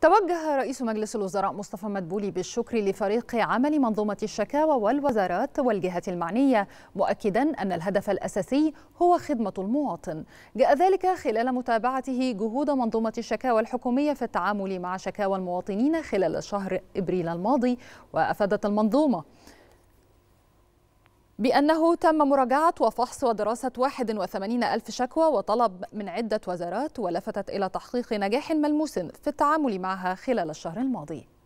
توجه رئيس مجلس الوزراء مصطفى مدبولي بالشكر لفريق عمل منظومة الشكاوى والوزارات والجهات المعنية مؤكدا أن الهدف الأساسي هو خدمة المواطن جاء ذلك خلال متابعته جهود منظومة الشكاوى الحكومية في التعامل مع شكاوى المواطنين خلال شهر إبريل الماضي وأفادت المنظومة بأنه تم مراجعة وفحص ودراسة 81 ألف شكوى وطلب من عدة وزارات ولفتت إلى تحقيق نجاح ملموس في التعامل معها خلال الشهر الماضي